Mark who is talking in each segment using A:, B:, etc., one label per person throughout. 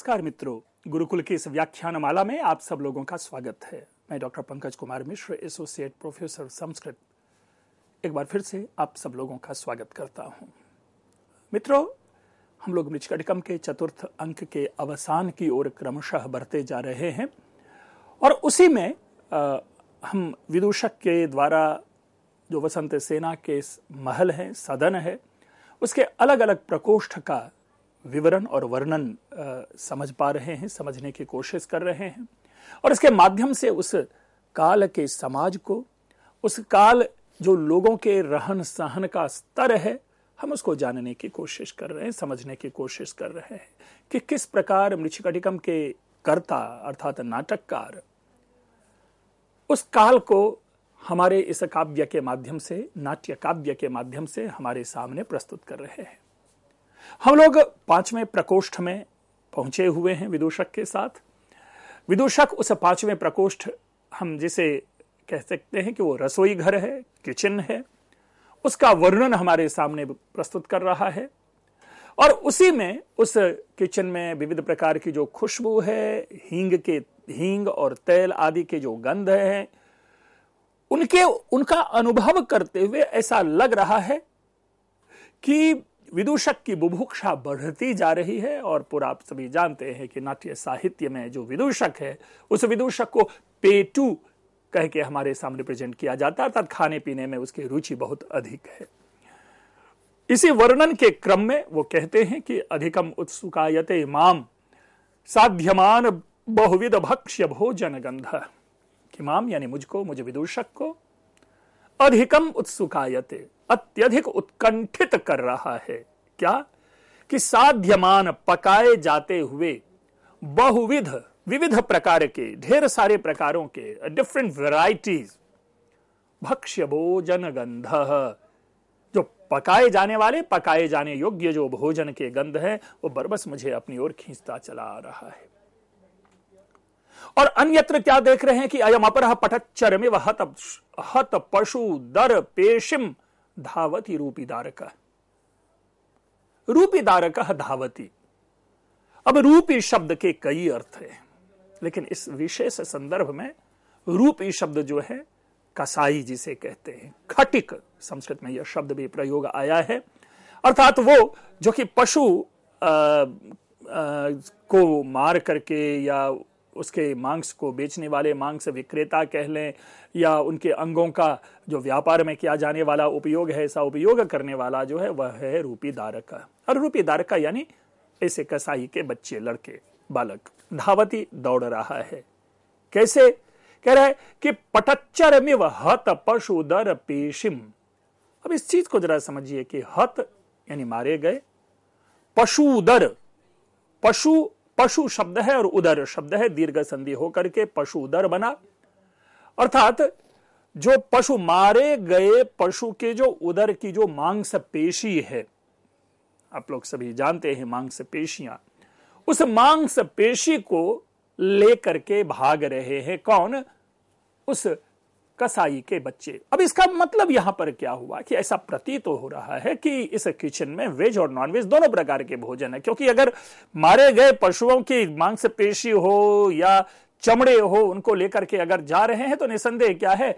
A: नमस्कार मित्रों गुरुकुल के इस व्याख्यान माला में आप सब लोगों का स्वागत है मैं doctor Pankaj Kumar Mishra associate professor Sanskrit एक बार फिर से आप सब लोगों का स्वागत करता हूं मित्रों हम लोग मृचकटकम के चतुर्थ अंक के अवसान की ओर क्रमशः बढ़ते जा रहे हैं और उसी में आ, हम विदूषक के द्वारा जो वसंत सेना के महल हैं सदन है उसके अलग अलग प्रकोष्ठ का विवरण और वर्णन समझ पा रहे हैं समझने की कोशिश कर रहे हैं और इसके माध्यम से उस काल के समाज को उस काल जो लोगों के रहन सहन का स्तर है हम उसको जानने की कोशिश कर रहे हैं समझने की कोशिश कर रहे हैं कि किस प्रकार मृचिकटिकम के कर्ता अर्थात नाटककार उस काल को हमारे इस काव्य के माध्यम से नाट्य काव्य के माध्यम से हमारे सामने प्रस्तुत कर रहे हैं हम लोग पांचवें प्रकोष्ठ में पहुंचे हुए हैं विदूषक के साथ विदूषक उस पांचवें प्रकोष्ठ हम जिसे कह सकते हैं कि वो रसोई घर है किचन है उसका वर्णन हमारे सामने प्रस्तुत कर रहा है और उसी में उस किचन में विविध प्रकार की जो खुशबू है हींग के हींग और तेल आदि के जो गंध है उनके उनका अनुभव करते हुए ऐसा लग रहा है कि विदूषक की बुभुक्षा बढ़ती जा रही है और पूरा आप सभी जानते हैं कि नाट्य साहित्य में जो विदूषक है उस विदूषक को पेटू कह के हमारे सामने प्रेजेंट किया जाता है अर्थात खाने पीने में उसकी रुचि बहुत अधिक है इसी वर्णन के क्रम में वो कहते हैं कि अधिकम उत्सुकायत इमाम साध्यमान बहुविध भक्ष्य भोजन गंध कि माम यानी मुझको मुझे विदूषक को अधिकम उत्सुकायते अत्यधिक उत्कंठित कर रहा है क्या कि साध्यमान पकाए जाते हुए बहुविध विविध प्रकार के ढेर सारे प्रकारों के डिफरेंट वैरायटीज भक्ष्य भोजन गंध जो पकाए जाने वाले पकाए जाने योग्य जो भोजन के गंध है वो बरबस मुझे अपनी ओर खींचता चला आ रहा है और अन्यत्र क्या देख रहे हैं कि अयम अपर पठच्चर में हत हत पशु दर पेशिम धावति रूपी दारक धावती अब रूपी शब्द के कई अर्थ हैं लेकिन इस विशेष संदर्भ में रूपी शब्द जो है कसाई जिसे कहते हैं खटिक संस्कृत में यह शब्द भी प्रयोग आया है अर्थात वो जो कि पशु आ, आ, को मार करके या उसके मांस को बेचने वाले मांस विक्रेता कह लें या उनके अंगों का जो व्यापार में किया जाने वाला उपयोग है ऐसा उपयोग करने वाला जो है वह है रूपी दारका और रूपी दारका यानी ऐसे कसाई के बच्चे लड़के बालक धावती दौड़ रहा है कैसे कह रहा है कि पटच्चर में वह हत दर पेशिम अब इस चीज को जरा समझिए कि हत यानी मारे गए पशु दर पशु पशु शब्द है और उदर शब्द है दीर्घ संधि होकर के पशु उदर बना अर्थात जो पशु मारे गए पशु के जो उदर की जो मांस पेशी है आप लोग सभी जानते हैं मांस पेशियां उस मांस पेशी को लेकर के भाग रहे हैं कौन उस कसाई के बच्चे अब इसका मतलब यहां पर क्या हुआ कि ऐसा प्रतीत तो हो रहा है कि इस किचन में वेज और नॉनवेज दोनों प्रकार के भोजन है क्योंकि अगर मारे गए पशुओं की मांग से पेशी हो या चमड़े हो उनको लेकर के अगर जा रहे हैं तो निसंदेह क्या है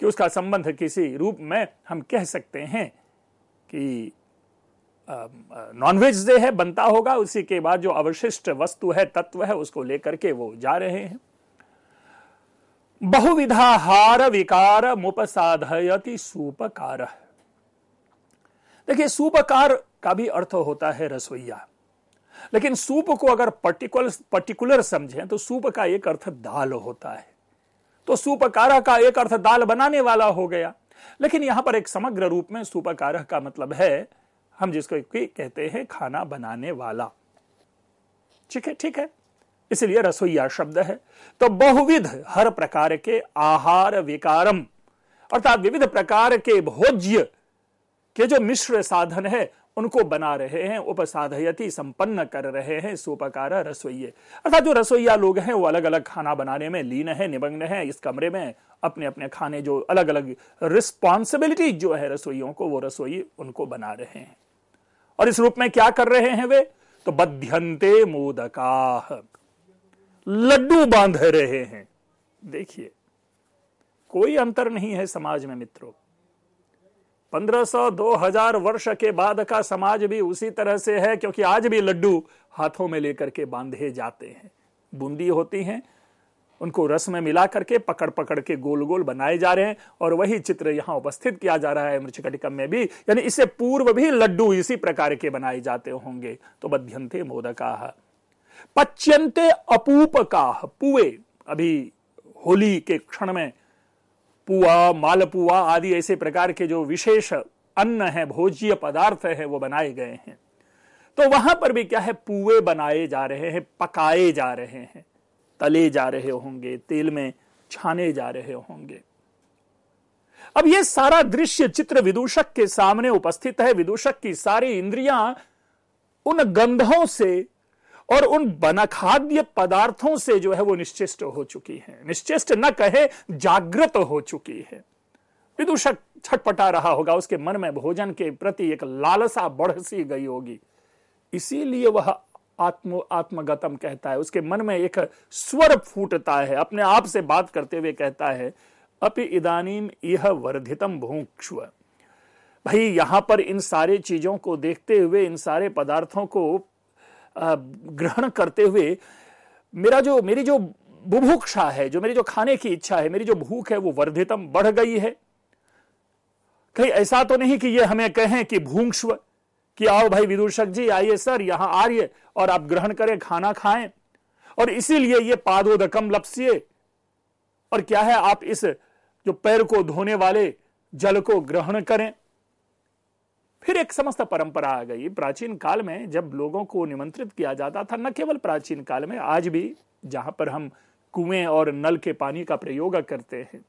A: कि उसका संबंध किसी रूप में हम कह सकते हैं कि नॉनवेज जो है बनता होगा उसी के बाद जो अवशिष्ट वस्तु है तत्व है उसको लेकर के वो जा रहे हैं बहुविधाहार विकार मुपसाधयति सूपकार देखिए सूपकार का भी अर्थ होता है रसोईया लेकिन सूप को अगर पर्टिकुलर पर्टिकुलर समझें तो सूप का एक अर्थ दाल होता है तो सूपकार का एक अर्थ दाल बनाने वाला हो गया लेकिन यहां पर एक समग्र रूप में सूपकार का मतलब है हम जिसको कहते हैं खाना बनाने वाला ठीक है ठीक है इसलिए रसोईया शब्द है तो बहुविध हर प्रकार के आहार विकारम अर्थात विविध प्रकार के भोज्य के जो मिश्र साधन है उनको बना रहे हैं उपसाधयति संपन्न कर रहे हैं सोपकार रसोई अर्थात जो रसोईया लोग हैं वो अलग अलग खाना बनाने में लीन है निमग्न है इस कमरे में अपने अपने खाने जो अलग अलग रिस्पॉन्सिबिलिटी जो है रसोइयों को वो रसोई उनको बना रहे हैं और इस रूप में क्या कर रहे हैं वे तो बध्यंते मोदका लड्डू बांध रहे हैं देखिए कोई अंतर नहीं है समाज में मित्रों 1500 2000 वर्ष के बाद का समाज भी उसी तरह से है क्योंकि आज भी लड्डू हाथों में लेकर के बांधे जाते हैं बूंदी होती हैं उनको रस में मिला करके पकड़ पकड़ के गोल गोल बनाए जा रहे हैं और वही चित्र यहां उपस्थित किया जा रहा है मृचकटिकम में भी यानी इससे पूर्व भी लड्डू इसी प्रकार के बनाए जाते होंगे तो बध्यंते मोदकाहा पच्यंते अपूप का पुए अभी होली के क्षण में पुआ मालपुआ आदि ऐसे प्रकार के जो विशेष अन्न है भोज्य पदार्थ है वो बनाए गए हैं तो वहां पर भी क्या है पुए बनाए जा रहे हैं पकाए जा रहे हैं तले जा रहे होंगे तेल में छाने जा रहे होंगे अब यह सारा दृश्य चित्र विदूषक के सामने उपस्थित है विदूषक की सारी इंद्रियां उन गंधों से और उन बनाखाद्य पदार्थों से जो है वो निश्चिष्ट हो चुकी है निश्चिष्ट न कहे जागृत हो चुकी है विदूषक छटपटा रहा होगा उसके मन में भोजन के प्रति एक लालसा बढ़ सी गई होगी इसीलिए वह आत्म आत्मगतम कहता है उसके मन में एक स्वर फूटता है अपने आप से बात करते हुए कहता है अपि इदानीम यह वर्धितम भूक्ष्व भाई यहां पर इन सारे चीजों को देखते हुए इन सारे पदार्थों को ग्रहण करते हुए मेरा जो मेरी जो बुभुक्षा है जो मेरी जो खाने की इच्छा है मेरी जो भूख है वो वर्धितम बढ़ गई है कहीं ऐसा तो नहीं कि ये हमें कहें कि भूंक्ष्व कि आओ भाई विदूषक जी आइए सर यहां आर्य और आप ग्रहण करें खाना खाएं और इसीलिए ये पादोदकम लपसिए और क्या है आप इस जो पैर को धोने वाले जल को ग्रहण करें फिर एक समस्त परंपरा आ गई प्राचीन काल में जब लोगों को निमंत्रित किया जाता था न केवल प्राचीन काल में आज भी जहां पर हम कुएं और नल के पानी का प्रयोग करते हैं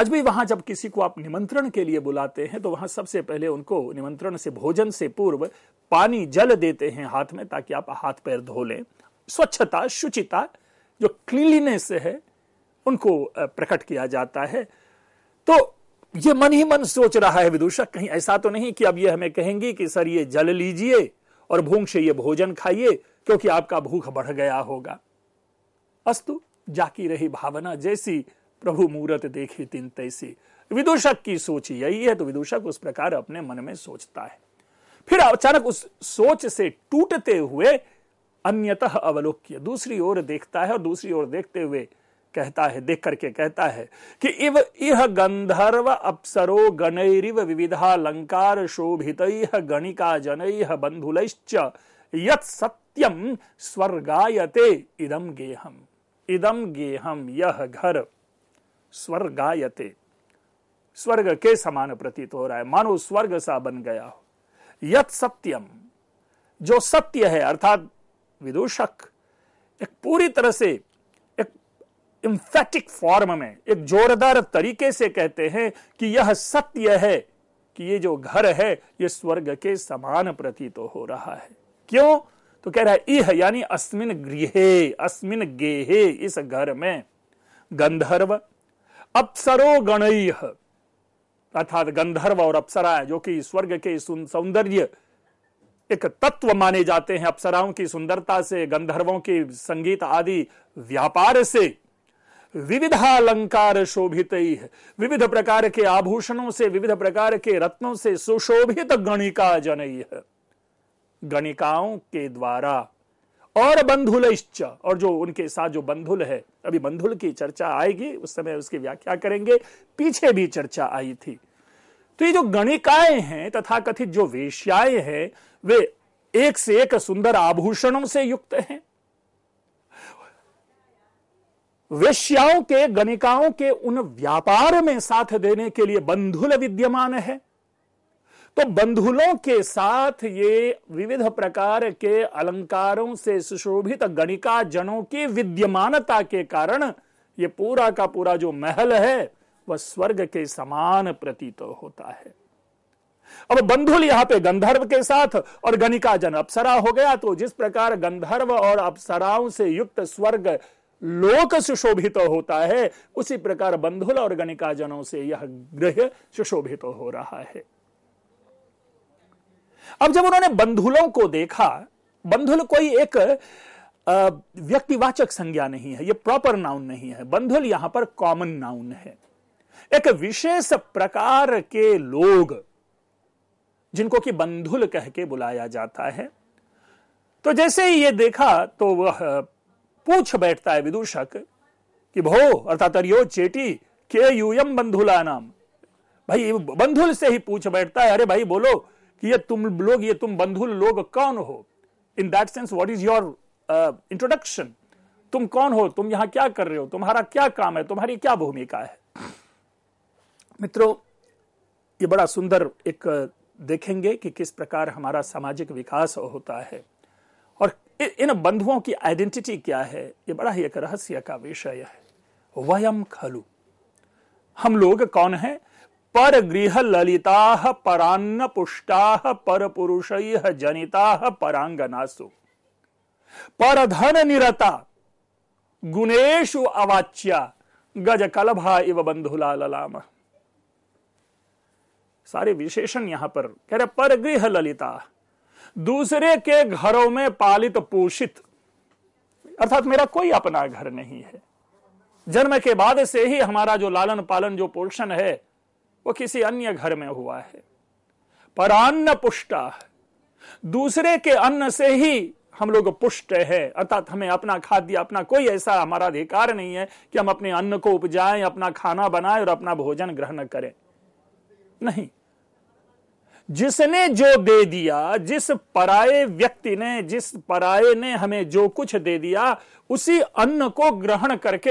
A: आज भी वहां जब किसी को आप निमंत्रण के लिए बुलाते हैं तो वहां सबसे पहले उनको निमंत्रण से भोजन से पूर्व पानी जल देते हैं हाथ में ताकि आप हाथ पैर धो लें स्वच्छता शुचिता जो क्लीनलीनेस है उनको प्रकट किया जाता है तो ये मन ही मन सोच रहा है विदूषक कहीं ऐसा तो नहीं कि अब ये हमें कहेंगी कि सर ये जल लीजिए और भूख से ये भोजन खाइए क्योंकि आपका भूख बढ़ गया होगा अस्तु जाकी रही भावना जैसी प्रभु मूरत देखी तीन तैसी विदूषक की सोच यही है तो विदूषक उस प्रकार अपने मन में सोचता है फिर अचानक उस सोच से टूटते हुए अन्यतः अवलोक्य दूसरी ओर देखता है और दूसरी ओर देखते हुए कहता है देख करके कहता है कि इव इह गंधर्व अप्सरो विविधा विविधालंकार शोभित गणिका जन बंधुल सत्यम स्वर्गायते इदम गेहम इदम गेहम यह घर स्वर्गायते स्वर्ग के समान प्रतीत हो रहा है मानो स्वर्ग सा बन गया हो यत सत्यम जो सत्य है अर्थात विदूषक एक पूरी तरह से इम्फेटिक फॉर्म में एक जोरदार तरीके से कहते हैं कि यह सत्य है कि ये जो घर है ये स्वर्ग के समान प्रतीत तो हो रहा है क्यों तो कह रहा है इह यानी अस्मिन गृह अस्मिन गेहे इस घर में गंधर्व अप्सरो गणय अर्थात गंधर्व और अप्सरा जो कि स्वर्ग के सौंदर्य एक तत्व माने जाते हैं अप्सराओं की सुंदरता से गंधर्वों की संगीत आदि व्यापार से विविधालंकार शोभित विविध प्रकार के आभूषणों से विविध प्रकार के रत्नों से सुशोभित गणिका जनई है गणिकाओं के द्वारा और बंधुल और जो उनके साथ जो बंधुल है अभी बंधुल की चर्चा आएगी उस समय उसकी व्याख्या करेंगे पीछे भी चर्चा आई थी तो ये जो गणिकाएं हैं तथा कथित जो वेश्याएं हैं वे एक से एक सुंदर आभूषणों से युक्त हैं वेश्याओं के गणिकाओं के उन व्यापार में साथ देने के लिए बंधुल विद्यमान है तो बंधुलों के साथ ये विविध प्रकार के अलंकारों से सुशोभित गणिका जनों की विद्यमानता के कारण ये पूरा का पूरा जो महल है वह स्वर्ग के समान प्रतीत होता है अब बंधुल यहां पे गंधर्व के साथ और गणिका जन अप्सरा हो गया तो जिस प्रकार गंधर्व और अप्सराओं से युक्त स्वर्ग लोक सुशोभित तो होता है उसी प्रकार बंधुल और गणिकाजनों से यह ग्रह सुशोभित तो हो रहा है अब जब उन्होंने बंधुलों को देखा बंधुल कोई एक व्यक्तिवाचक संज्ञा नहीं है यह प्रॉपर नाउन नहीं है बंधुल यहां पर कॉमन नाउन है एक विशेष प्रकार के लोग जिनको कि बंधुल कह के बुलाया जाता है तो जैसे ही ये देखा तो वह पूछ बैठता है विदूषक कि भो अर्थात अरियो चेटी के यूयम बंधुला नाम भाई बंधुल से ही पूछ बैठता है अरे भाई बोलो कि ये तुम लोग ये तुम बंधुल लोग कौन हो in that sense what is your introduction तुम कौन हो तुम यहां क्या कर रहे हो तुम्हारा क्या काम है तुम्हारी क्या भूमिका है मित्रों ये बड़ा सुंदर एक देखेंगे कि किस प्रकार हमारा सामाजिक विकास होता है इन बंधुओं की आइडेंटिटी क्या है ये बड़ा ही एक रहस्य का विषय है वयम खलु हम लोग कौन हैं पर गृह ललिता परान्न पुष्टा पर पुरुष जनिता परांगनासु पर धन निरता गुणेशु अवाच्या गज कलभा इव बंधुला ललाम सारे विशेषण यहां पर कह रहे पर गृह ललिता दूसरे के घरों में पालित पोषित अर्थात मेरा कोई अपना घर नहीं है जन्म के बाद से ही हमारा जो लालन पालन जो पोषण है वो किसी अन्य घर में हुआ है अन्न पुष्टा दूसरे के अन्न से ही हम लोग पुष्ट है अर्थात हमें अपना खाद्य अपना कोई ऐसा हमारा अधिकार नहीं है कि हम अपने अन्न को उपजाएं अपना खाना बनाएं और अपना भोजन ग्रहण करें नहीं जिसने जो दे दिया जिस पराये व्यक्ति ने जिस पराये ने हमें जो कुछ दे दिया उसी अन्न को ग्रहण करके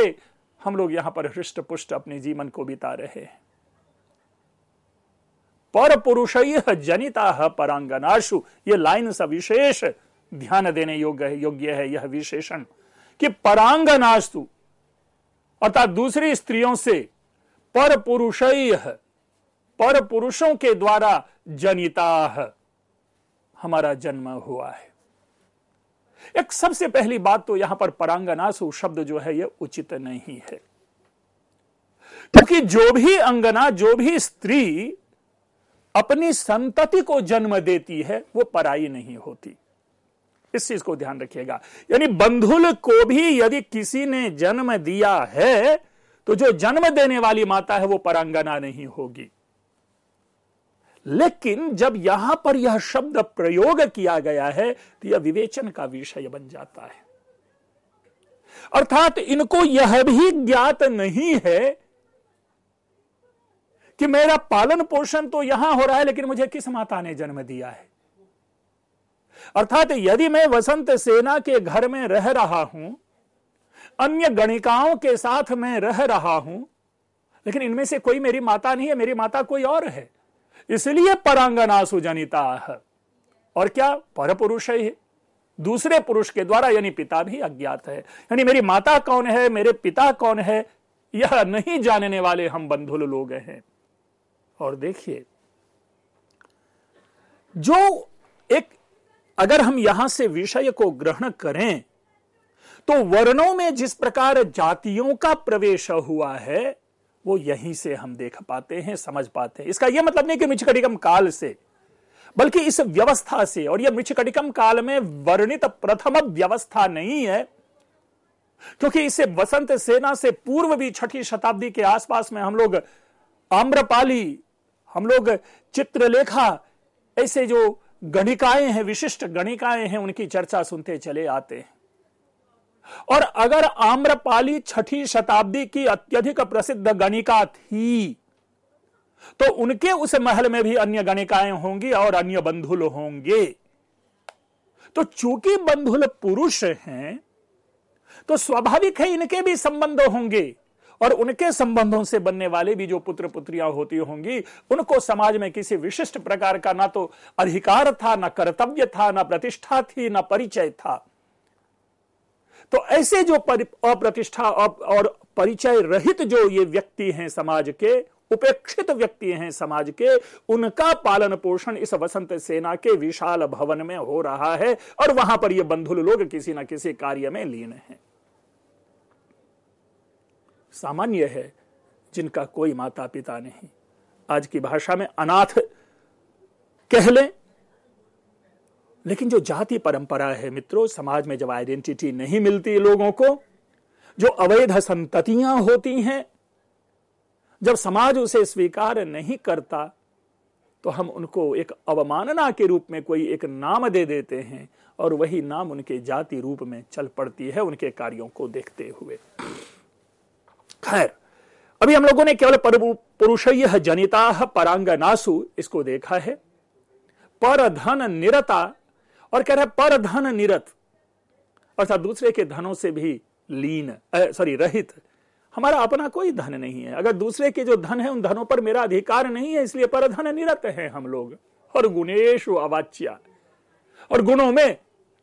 A: हम लोग यहां पर हृष्ट पुष्ट अपने जीवन को बिता रहे हैं पर पुरुष जनिता परांगनाशु ये लाइन सब विशेष ध्यान देने योग्य योग्य है यह विशेषण कि परांगनाशु अर्थात दूसरी स्त्रियों से पर पुरुष पर पुरुषों के द्वारा जनिता हमारा जन्म हुआ है एक सबसे पहली बात तो यहां पर परांगनासु शब्द जो है यह उचित नहीं है क्योंकि जो भी अंगना जो भी स्त्री अपनी संतति को जन्म देती है वो पराई नहीं होती इस चीज को ध्यान रखिएगा यानी बंधुल को भी यदि किसी ने जन्म दिया है तो जो जन्म देने वाली माता है वो परांगना नहीं होगी लेकिन जब यहां पर यह शब्द प्रयोग किया गया है तो यह विवेचन का विषय बन जाता है अर्थात इनको यह भी ज्ञात नहीं है कि मेरा पालन पोषण तो यहां हो रहा है लेकिन मुझे किस माता ने जन्म दिया है अर्थात यदि मैं वसंत सेना के घर में रह रहा हूं अन्य गणिकाओं के साथ मैं रह रहा हूं लेकिन इनमें से कोई मेरी माता नहीं है मेरी माता कोई और है इसलिए परांगना सुजनिता और क्या पर पुरुष है दूसरे पुरुष के द्वारा यानी पिता भी अज्ञात है यानी मेरी माता कौन है मेरे पिता कौन है यह नहीं जानने वाले हम बंधुल लोग हैं और देखिए जो एक अगर हम यहां से विषय को ग्रहण करें तो वर्णों में जिस प्रकार जातियों का प्रवेश हुआ है वो यहीं से हम देख पाते हैं समझ पाते हैं इसका यह मतलब नहीं कि मिचकटिकम काल से बल्कि इस व्यवस्था से और यह मिचकटिकम काल में वर्णित प्रथम व्यवस्था नहीं है क्योंकि इसे वसंत सेना से पूर्व भी छठी शताब्दी के आसपास में हम लोग आम्रपाली हम लोग चित्रलेखा ऐसे जो गणिकाएं हैं विशिष्ट गणिकाएं हैं उनकी चर्चा सुनते चले आते हैं और अगर आम्रपाली छठी शताब्दी की अत्यधिक प्रसिद्ध गणिका थी तो उनके उस महल में भी अन्य गणिकाएं होंगी और अन्य बंधुल होंगे तो चूंकि बंधुल पुरुष हैं तो स्वाभाविक है इनके भी संबंध होंगे और उनके संबंधों से बनने वाले भी जो पुत्र पुत्रियां होती होंगी उनको समाज में किसी विशिष्ट प्रकार का ना तो अधिकार था ना कर्तव्य था ना प्रतिष्ठा थी ना परिचय था तो ऐसे जो अप्रतिष्ठा और परिचय रहित जो ये व्यक्ति हैं समाज के उपेक्षित व्यक्ति हैं समाज के उनका पालन पोषण इस वसंत सेना के विशाल भवन में हो रहा है और वहां पर ये बंधुल लोग किसी ना किसी कार्य में लीन हैं सामान्य है जिनका कोई माता पिता नहीं आज की भाषा में अनाथ कह लें लेकिन जो जाति परंपरा है मित्रों समाज में जब आइडेंटिटी नहीं मिलती लोगों को जो अवैध संततियां होती हैं जब समाज उसे स्वीकार नहीं करता तो हम उनको एक अवमानना के रूप में कोई एक नाम दे देते हैं और वही नाम उनके जाति रूप में चल पड़ती है उनके कार्यों को देखते हुए खैर अभी हम लोगों ने केवल पुरुषय जनिता परांगनासु इसको देखा है पर धन निरता और कह रहा है पर धन निरत अर्थात दूसरे के धनों से भी लीन सॉरी रहित हमारा अपना कोई धन नहीं है अगर दूसरे के जो धन है उन धनों पर मेरा अधिकार नहीं है इसलिए पर धन निरत है हम लोग और गुणेश अवाच्या और गुणों में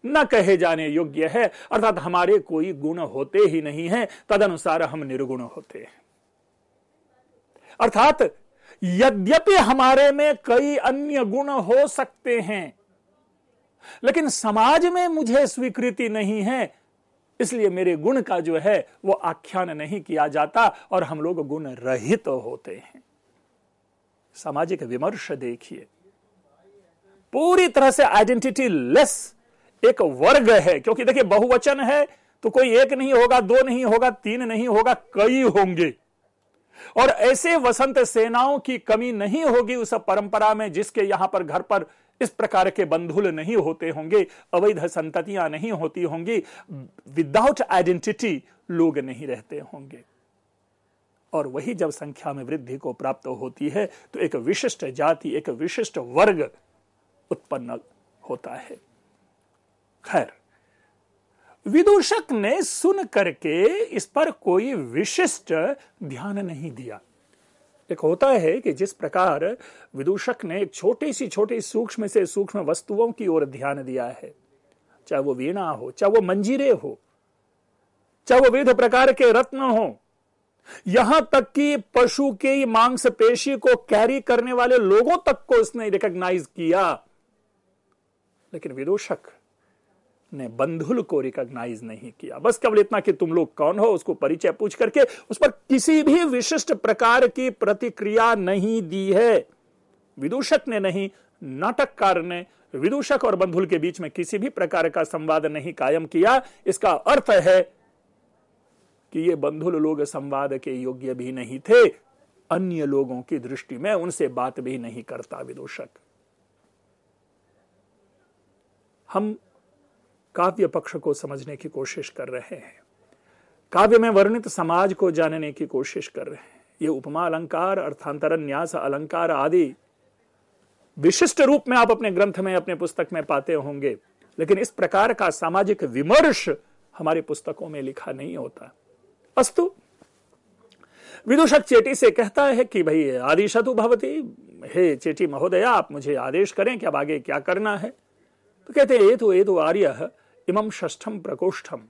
A: न कहे जाने योग्य है अर्थात हमारे कोई गुण होते ही नहीं है तदनुसार हम निर्गुण होते हैं अर्थात यद्यपि हमारे में कई अन्य गुण हो सकते हैं लेकिन समाज में मुझे स्वीकृति नहीं है इसलिए मेरे गुण का जो है वो आख्यान नहीं किया जाता और हम लोग गुण रहित तो होते हैं सामाजिक विमर्श देखिए पूरी तरह से आइडेंटिटी लेस एक वर्ग है क्योंकि देखिए बहुवचन है तो कोई एक नहीं होगा दो नहीं होगा तीन नहीं होगा कई होंगे और ऐसे वसंत सेनाओं की कमी नहीं होगी उस परंपरा में जिसके यहां पर घर पर इस प्रकार के बंधुल नहीं होते होंगे अवैध संततियां नहीं होती होंगी विदाउट आइडेंटिटी लोग नहीं रहते होंगे और वही जब संख्या में वृद्धि को प्राप्त होती है तो एक विशिष्ट जाति एक विशिष्ट वर्ग उत्पन्न होता है खैर विदूषक ने सुन करके इस पर कोई विशिष्ट ध्यान नहीं दिया एक होता है कि जिस प्रकार विदूषक ने एक छोटी सी छोटी सूक्ष्म से सूक्ष्म वस्तुओं की ओर ध्यान दिया है चाहे वो वीणा हो चाहे वो मंजीरे हो चाहे वो विविध प्रकार के रत्न हो यहां तक कि पशु की मांस पेशी को कैरी करने वाले लोगों तक को इसने रिकॉग्नाइज किया लेकिन विदूषक ने बंधुल को रिकॉग्नाइज नहीं किया बस केवल इतना कि तुम लोग कौन हो उसको परिचय पूछ करके उस पर किसी भी विशिष्ट प्रकार की प्रतिक्रिया नहीं दी है विदूषक ने नहीं नाटककार ने विदूषक और बंधुल के बीच में किसी भी प्रकार का संवाद नहीं कायम किया इसका अर्थ है कि ये बंधुल लोग संवाद के योग्य भी नहीं थे अन्य लोगों की दृष्टि में उनसे बात भी नहीं करता विदूषक हम काव्य पक्ष को समझने की कोशिश कर रहे हैं काव्य में वर्णित समाज को जानने की कोशिश कर रहे हैं ये उपमा अलंकार अर्थांतरण न्यास अलंकार आदि विशिष्ट रूप में आप अपने ग्रंथ में अपने पुस्तक में पाते होंगे लेकिन इस प्रकार का सामाजिक विमर्श हमारी पुस्तकों में लिखा नहीं होता अस्तु विदूषक चेटी से कहता है कि भाई आदिशतु भवती हे चेटी महोदया आप मुझे आदेश करें कि अब आगे क्या करना है तो कहते ये तो ये तो आर्य इमम षष्ठम प्रकोष्ठम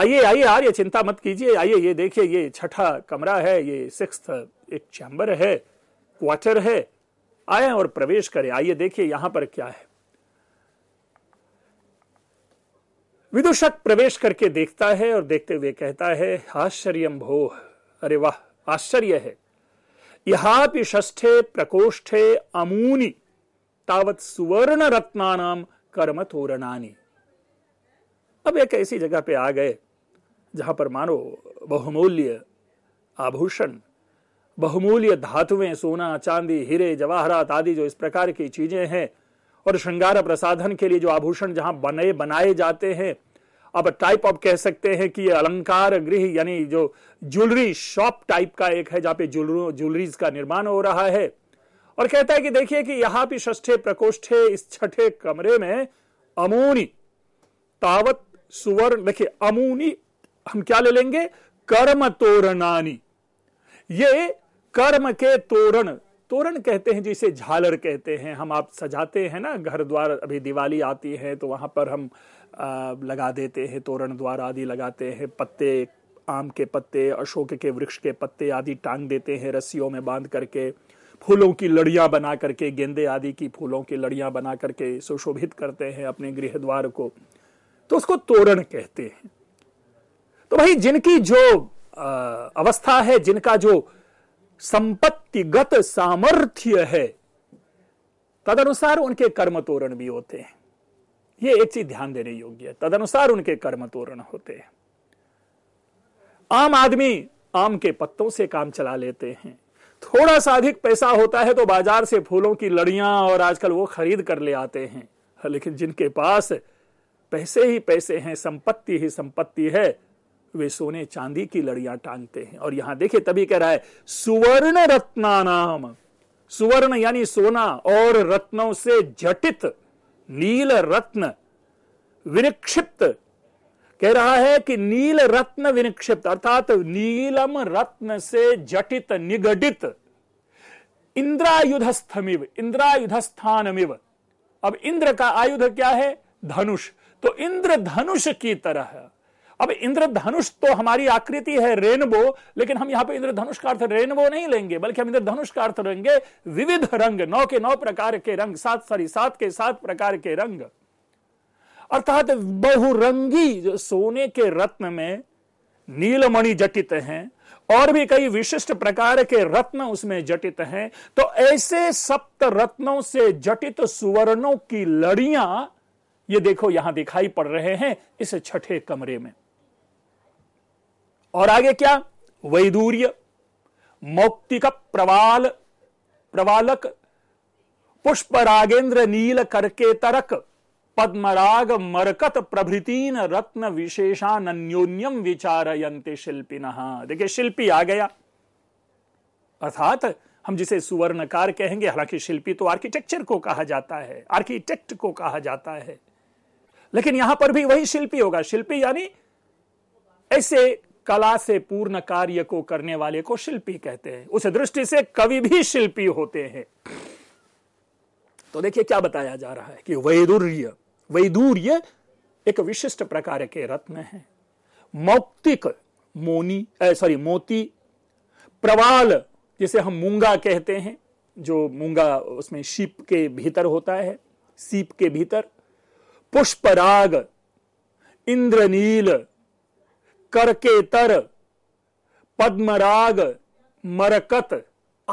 A: आइए आइए आर्य चिंता मत कीजिए आइए ये देखिए ये छठा कमरा है ये सिक्स एक चैम्बर है क्वार्टर है आए और प्रवेश करें आइए देखिए यहां पर क्या है विदूषक प्रवेश करके देखता है और देखते हुए कहता है आश्चर्य भो अरे वाह आश्चर्य है यहाँ षष्ठे प्रकोष्ठे अमूनी तावत सुवर्ण रत्नाम कर्म तोरणानी अब एक ऐसी जगह पे आ गए जहां पर मानो बहुमूल्य आभूषण बहुमूल्य धातुएं सोना चांदी हीरे जवाहरात आदि जो इस प्रकार की चीजें हैं और श्रृंगार प्रसाधन के लिए जो आभूषण जहां बने बनाए जाते हैं अब टाइप ऑफ कह सकते हैं कि ये अलंकार गृह यानी जो ज्वेलरी शॉप टाइप का एक है जहां पे ज्वेलरीज का निर्माण हो रहा है और कहता है कि देखिए कि यहां भी ष्ठे प्रकोष्ठे इस छठे कमरे में अमूनी तावत सुवर्ण देखिए अमूनी हम क्या ले लेंगे कर्म तोरणानी ये कर्म के तोरण तोरण कहते हैं जिसे झालर कहते हैं हम आप सजाते हैं ना घर द्वार अभी दिवाली आती है तो वहां पर हम आ, लगा देते हैं तोरण द्वार आदि लगाते हैं पत्ते आम के पत्ते अशोक के वृक्ष के पत्ते आदि टांग देते हैं रस्सियों में बांध करके फूलों की लड़ियां बना करके गेंदे आदि की फूलों की लड़ियां बना करके सुशोभित करते हैं अपने गृह द्वार को तो उसको तोरण कहते हैं तो भाई जिनकी जो आ, अवस्था है जिनका जो संपत्तिगत सामर्थ्य है तदनुसार उनके कर्म तोरण भी होते हैं ये एक चीज ध्यान देने योग्य है तदनुसार उनके कर्म तोरण होते हैं आम आदमी आम के पत्तों से काम चला लेते हैं थोड़ा सा अधिक पैसा होता है तो बाजार से फूलों की लड़ियां और आजकल वो खरीद कर ले आते हैं लेकिन जिनके पास पैसे ही पैसे हैं संपत्ति ही संपत्ति है वे सोने चांदी की लड़ियां टांगते हैं और यहां देखिए तभी कह रहा है सुवर्ण रत्ना नाम सुवर्ण यानी सोना और रत्नों से जटित नील रत्न विनिक्षिप्त कह रहा है कि नील रत्न विनिक्षिप्त अर्थात नीलम रत्न से जटित निगडित इंद्रायुधस्थमिव इंद्रायुधस्थानमिव अब इंद्र का आयुध क्या है धनुष तो इंद्रधनुष की तरह है अब इंद्रधनुष तो हमारी आकृति है रेनबो लेकिन हम यहां पे इंद्रधनुष का अर्थ रेनबो नहीं लेंगे बल्कि हम इंद्रधनुष का अर्थ लेंगे विविध रंग नौ के नौ प्रकार के रंग सात सॉरी सात के सात प्रकार के रंग अर्थात बहुरंगी जो सोने के रत्न में नीलमणि जटित हैं और भी कई विशिष्ट प्रकार के रत्न उसमें जटित हैं तो ऐसे सप्त रत्नों से जटित सुवर्णों की लड़ियां ये देखो यहां दिखाई पड़ रहे हैं इस छठे कमरे में और आगे क्या वैदूर्य मौक्तिक प्रवाल प्रवालक पुष्प रागेंद्र नील करके तरक पद्मराग मरकत प्रभृतीन रत्न विशेषान अन्योन्यम यंते शिल्पिन देखिए शिल्पी आ गया अर्थात हम जिसे सुवर्णकार कहेंगे हालांकि शिल्पी तो आर्किटेक्चर को कहा जाता है आर्किटेक्ट को कहा जाता है लेकिन यहां पर भी वही शिल्पी होगा शिल्पी यानी ऐसे कला से पूर्ण कार्य को करने वाले को शिल्पी कहते हैं उस दृष्टि से कवि भी शिल्पी होते हैं तो देखिए क्या बताया जा रहा है कि वैदुर्य वैदुर्य एक विशिष्ट प्रकार के रत्न है मौक्तिक मोनी सॉरी मोती प्रवाल जिसे हम मूंगा कहते हैं जो मूंगा उसमें शिप के भीतर होता है सीप के भीतर पुष्पराग इंद्रनील करकेतर पद्मराग मरकत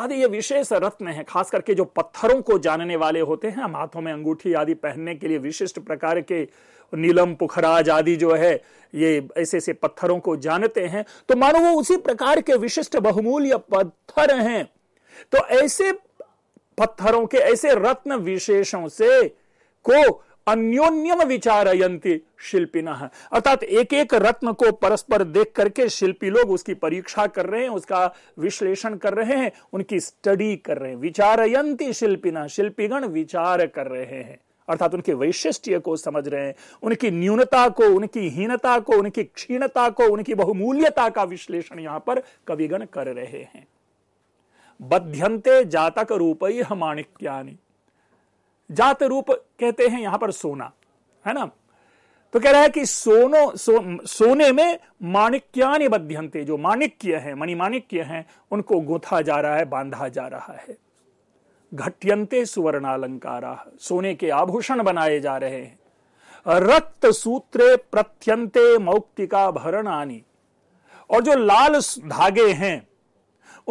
A: आदि ये विशेष रत्न है खास करके जो पत्थरों को जानने वाले होते हैं हम हाथों में अंगूठी आदि पहनने के लिए विशिष्ट प्रकार के नीलम पुखराज आदि जो है ये ऐसे ऐसे पत्थरों को जानते हैं तो मानो वो उसी प्रकार के विशिष्ट बहुमूल्य पत्थर हैं तो ऐसे पत्थरों के ऐसे रत्न विशेषों से को अन्योन्यम विचारयंती शिल्पिना अर्थात एक एक रत्न को परस्पर देख करके शिल्पी लोग उसकी परीक्षा कर रहे हैं उसका विश्लेषण कर रहे हैं उनकी स्टडी कर रहे हैं विचारयंती शिल्पिना शिल्पीगण विचार कर रहे हैं अर्थात उनके वैशिष्ट्य को समझ रहे हैं उनकी न्यूनता को उनकी हीनता को उनकी क्षीणता को उनकी बहुमूल्यता का विश्लेषण यहां पर कविगण कर रहे हैं बध्यंते जातक रूपई माणिक्यानी जात रूप कहते हैं यहां पर सोना है ना तो कह रहा है कि सोनो सो, सोने में माणिक्यान बध्यंते जो माणिक्य है मणि माणिक्य है उनको गोथा जा रहा है बांधा जा रहा है सुवर्ण सुवर्णालंकारा सोने के आभूषण बनाए जा रहे हैं रक्त सूत्रे प्रत्यंते मौक्तिका भरण आनी और जो लाल धागे हैं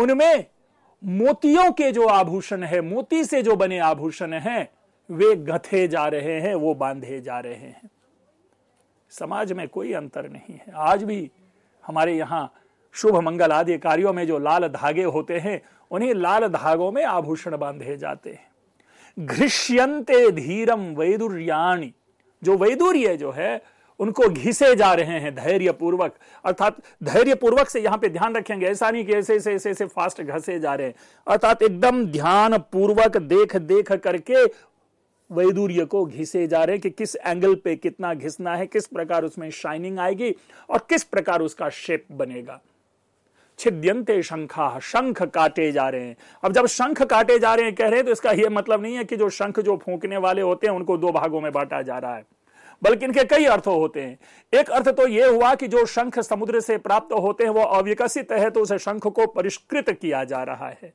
A: उनमें मोतियों के जो आभूषण है मोती से जो बने आभूषण हैं वे गथे जा रहे हैं वो बांधे जा रहे हैं समाज में कोई अंतर नहीं है आज भी हमारे यहाँ शुभ मंगल आदि कार्यों में जो लाल धागे होते हैं उन्हीं लाल धागों में आभूषण बांधे जाते हैं घृष्यंते धीरम वैदुर्याणी जो वैदुर्य जो है उनको घिसे जा रहे हैं धैर्य पूर्वक अर्थात धैर्य पूर्वक से यहां पे ध्यान रखेंगे ऐसा नहीं कि ऐसे ऐसे ऐसे ऐसे फास्ट घसे जा रहे हैं अर्थात एकदम ध्यान पूर्वक देख देख करके वैदूर्य को घिसे जा रहे कि किस एंगल पे कितना घिसना है किस प्रकार उसमें शाइनिंग आएगी और किस प्रकार उसका शेप बनेगा छिद्यंते शंखा शंख काटे जा रहे हैं अब जब शंख काटे जा रहे हैं कह रहे हैं तो इसका यह मतलब नहीं है कि जो शंख जो फूंकने वाले होते हैं उनको दो भागों में बांटा जा रहा है बल्कि इनके कई अर्थ होते हैं एक अर्थ तो यह हुआ कि जो शंख समुद्र से प्राप्त होते हैं वो अविकसित है तो उसे शंख को परिष्कृत किया जा रहा है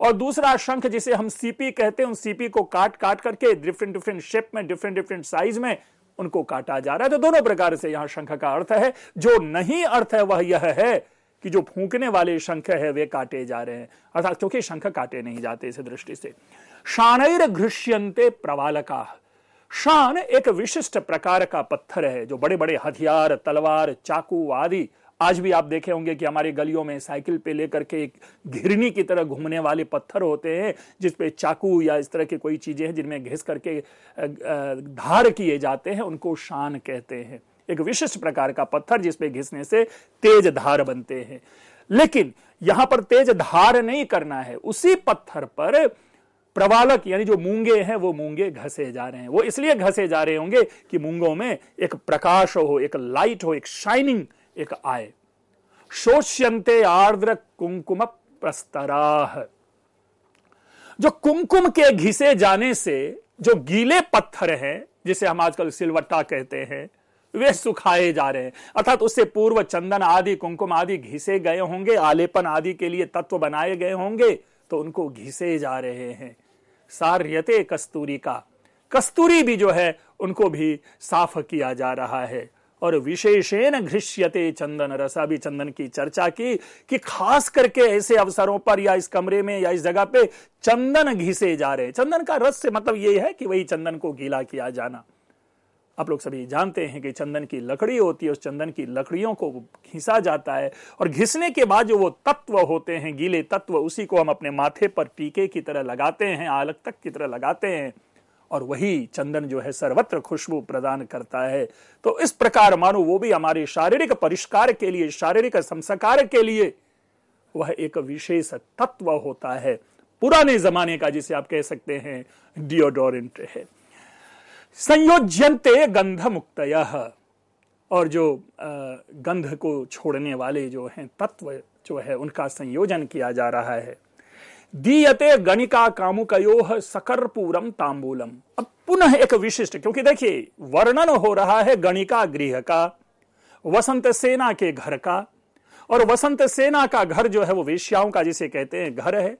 A: और दूसरा शंख जिसे हम सीपी कहते हैं उन सीपी को काट काट करके डिफरेंट डिफरेंट शेप में डिफरेंट डिफरेंट साइज में उनको काटा जा रहा है तो दोनों प्रकार से यहां शंख का अर्थ है जो नहीं अर्थ है वह यह है कि जो फूंकने वाले शंख है वे काटे जा रहे हैं अर्थात क्योंकि शंख काटे नहीं जाते इस दृष्टि से शाणैर घृष्यंते प्रवालका शान एक विशिष्ट प्रकार का पत्थर है जो बड़े बड़े हथियार तलवार चाकू आदि आज भी आप देखे होंगे कि हमारे गलियों में साइकिल पे लेकर के एक घिरनी की तरह घूमने वाले पत्थर होते हैं जिसपे चाकू या इस तरह की कोई चीजें हैं जिनमें घिस करके धार किए जाते हैं उनको शान कहते हैं एक विशिष्ट प्रकार का पत्थर जिसपे घिसने से तेज धार बनते हैं लेकिन यहां पर तेज धार नहीं करना है उसी पत्थर पर प्रवालक यानी जो मूंगे हैं वो मूंगे घसे जा रहे हैं वो इसलिए घसे जा रहे होंगे कि मूंगों में एक प्रकाश हो एक लाइट हो एक शाइनिंग एक आय शोष्यंते आर्द्र कुंकुम प्रस्तराह जो कुंकुम के घिसे जाने से जो गीले पत्थर हैं जिसे हम आजकल सिलवट्टा कहते हैं वे सुखाए जा रहे हैं अर्थात उससे पूर्व चंदन आदि कुंकुम आदि घिसे गए होंगे आलेपन आदि के लिए तत्व बनाए गए होंगे तो उनको घिसे जा रहे हैं सार्यते कस्तूरी का कस्तूरी भी जो है उनको भी साफ किया जा रहा है और विशेषेण घृष्यते चंदन रस अभी चंदन की चर्चा की कि खास करके ऐसे अवसरों पर या इस कमरे में या इस जगह पे चंदन घिसे जा रहे चंदन का रस से मतलब ये है कि वही चंदन को गीला किया जाना आप लोग सभी जानते हैं कि चंदन की लकड़ी होती है उस चंदन की लकड़ियों को घिसा जाता है और घिसने के बाद जो वो तत्व होते हैं गीले तत्व उसी को हम अपने माथे पर टीके की तरह लगाते हैं आलक तक की तरह लगाते हैं और वही चंदन जो है सर्वत्र खुशबू प्रदान करता है तो इस प्रकार मानो वो भी हमारे शारीरिक परिष्कार के लिए शारीरिक संस्कार के लिए वह एक विशेष तत्व होता है पुराने जमाने का जिसे आप कह सकते हैं डिओडोरेंट है संयोज्यंते गंध मुक्त और जो गंध को छोड़ने वाले जो हैं तत्व जो है उनका संयोजन किया जा रहा है दीयते गणिका कामुकयो सकरपूरम तांबूलम अब पुनः एक विशिष्ट क्योंकि देखिए वर्णन हो रहा है गणिका गृह का वसंत सेना के घर का और वसंत सेना का घर जो है वो वेश्याओं का जिसे कहते हैं घर है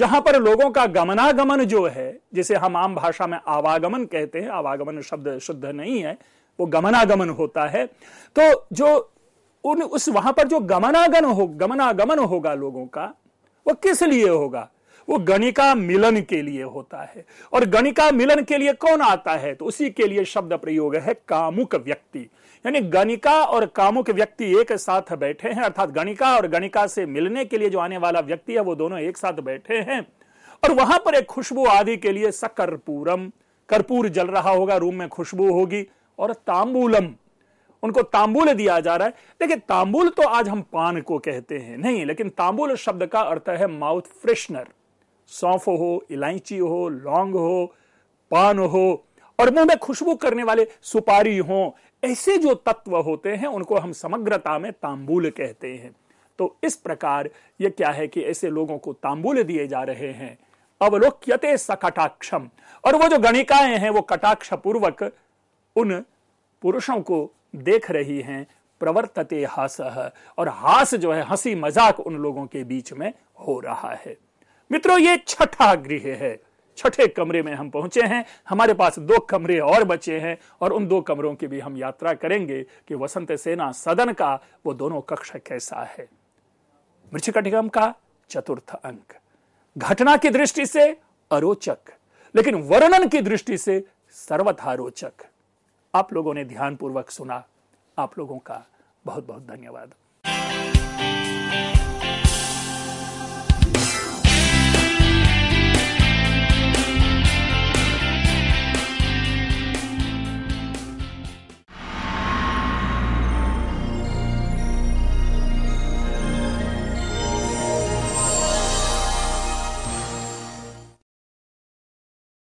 A: जहां पर लोगों का गमनागमन जो है जिसे हम आम भाषा में आवागमन कहते हैं आवागमन शब्द शुद्ध नहीं है वो गमनागमन होता है तो जो उन उस वहां पर जो गमनागन हो गमनागमन होगा लोगों का वो किस लिए होगा वो गणिका मिलन के लिए होता है और गणिका मिलन के लिए कौन आता है तो उसी के लिए शब्द प्रयोग है कामुक व्यक्ति यानी गणिका और कामुक व्यक्ति एक साथ बैठे हैं अर्थात गणिका और गणिका से मिलने के लिए जो आने वाला व्यक्ति है वो दोनों एक साथ बैठे हैं और वहां पर एक खुशबू आदि के लिए सकर्पूरम कर्पूर जल रहा होगा रूम में खुशबू होगी और तांबूलम उनको तांबुल दिया जा रहा है देखिए तांबुल तो आज हम पान को कहते हैं नहीं लेकिन तांबुल शब्द का अर्थ है माउथ फ्रेशनर सौंफ हो इलायची हो लौंग हो पान हो और मुंह में खुशबू करने वाले सुपारी हो ऐसे जो तत्व होते हैं उनको हम समग्रता में तांबुल कहते हैं तो इस प्रकार ये क्या है कि ऐसे लोगों को तांबुल दिए जा रहे हैं अवलोक्यते सकटाक्षम और वो जो गणिकाएं हैं वो कटाक्ष पूर्वक उन पुरुषों को देख रही हैं प्रवर्तते हास और हास जो है हंसी मजाक उन लोगों के बीच में हो रहा है मित्रों ये छठा गृह है छठे कमरे में हम पहुंचे हैं हमारे पास दो कमरे और बचे हैं और उन दो कमरों की भी हम यात्रा करेंगे कि वसंत सेना सदन का वो दोनों कक्ष कैसा है मृक्षिका का चतुर्थ अंक घटना की दृष्टि से अरोचक लेकिन वर्णन की दृष्टि से सर्वथा रोचक आप लोगों ने ध्यानपूर्वक सुना आप लोगों का बहुत बहुत धन्यवाद